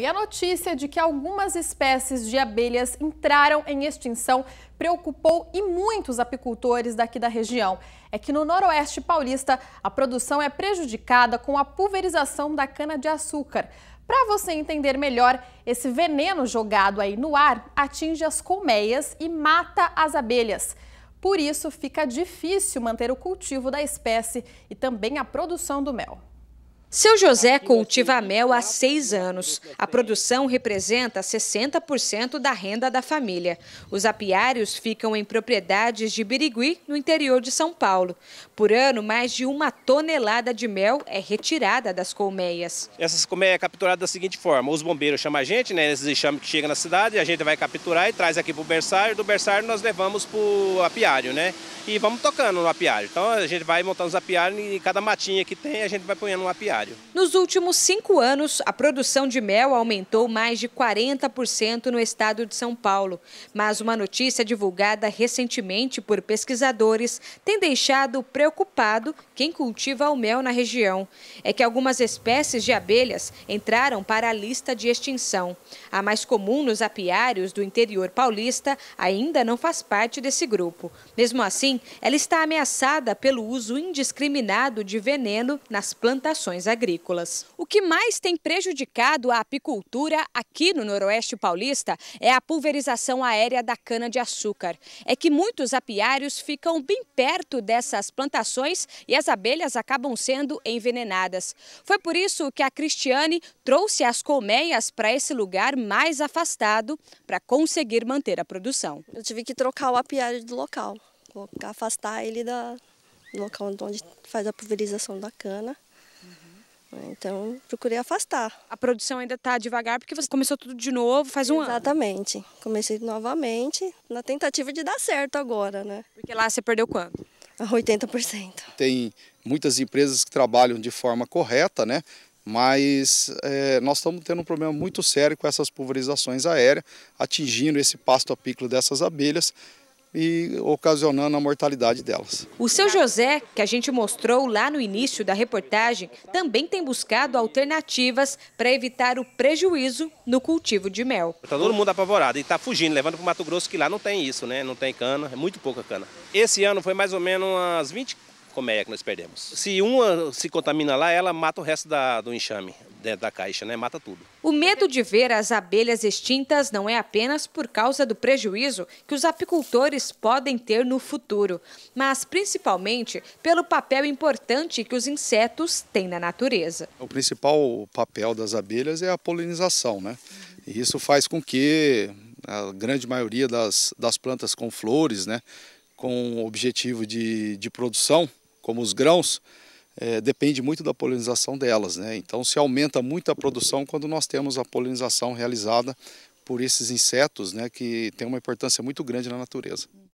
E a notícia de que algumas espécies de abelhas entraram em extinção preocupou e muitos apicultores daqui da região. É que no Noroeste Paulista, a produção é prejudicada com a pulverização da cana-de-açúcar. Para você entender melhor, esse veneno jogado aí no ar atinge as colmeias e mata as abelhas. Por isso, fica difícil manter o cultivo da espécie e também a produção do mel. Seu José cultiva a mel há seis anos. A produção representa 60% da renda da família. Os apiários ficam em propriedades de Birigui, no interior de São Paulo. Por ano, mais de uma tonelada de mel é retirada das colmeias. Essas colmeias é capturada da seguinte forma: os bombeiros chamam a gente, né, esses enxames que chegam na cidade, a gente vai capturar e traz aqui para o berçário. Do berçário, nós levamos para o apiário, né? E vamos tocando no apiário. Então, a gente vai montando os apiários e cada matinha que tem, a gente vai ponhando no apiário. Nos últimos cinco anos, a produção de mel aumentou mais de 40% no estado de São Paulo. Mas uma notícia divulgada recentemente por pesquisadores tem deixado preocupado quem cultiva o mel na região. É que algumas espécies de abelhas entraram para a lista de extinção. A mais comum nos apiários do interior paulista ainda não faz parte desse grupo. Mesmo assim, ela está ameaçada pelo uso indiscriminado de veneno nas plantações agrícolas. O que mais tem prejudicado a apicultura aqui no Noroeste Paulista é a pulverização aérea da cana-de-açúcar. É que muitos apiários ficam bem perto dessas plantações e as abelhas acabam sendo envenenadas. Foi por isso que a Cristiane trouxe as colmeias para esse lugar mais afastado para conseguir manter a produção. Eu tive que trocar o apiário do local, afastar ele da, do local onde faz a pulverização da cana então, procurei afastar. A produção ainda está devagar porque você começou tudo de novo faz um Exatamente. ano. Exatamente. Comecei novamente na tentativa de dar certo agora, né? Porque lá você perdeu quanto? 80%. Tem muitas empresas que trabalham de forma correta, né? Mas é, nós estamos tendo um problema muito sério com essas pulverizações aéreas, atingindo esse pasto apícola dessas abelhas e ocasionando a mortalidade delas. O seu José, que a gente mostrou lá no início da reportagem, também tem buscado alternativas para evitar o prejuízo no cultivo de mel. Está todo mundo apavorado e está fugindo, levando para o Mato Grosso, que lá não tem isso, né? não tem cana, é muito pouca cana. Esse ano foi mais ou menos umas 20 colmeia que nós perdemos. Se uma se contamina lá, ela mata o resto da, do enxame dentro da caixa, né? Mata tudo. O medo de ver as abelhas extintas não é apenas por causa do prejuízo que os apicultores podem ter no futuro, mas principalmente pelo papel importante que os insetos têm na natureza. O principal papel das abelhas é a polinização, né? E isso faz com que a grande maioria das, das plantas com flores, né, com o objetivo de, de produção, como os grãos, é, depende muito da polinização delas. Né? Então se aumenta muito a produção quando nós temos a polinização realizada por esses insetos, né, que tem uma importância muito grande na natureza.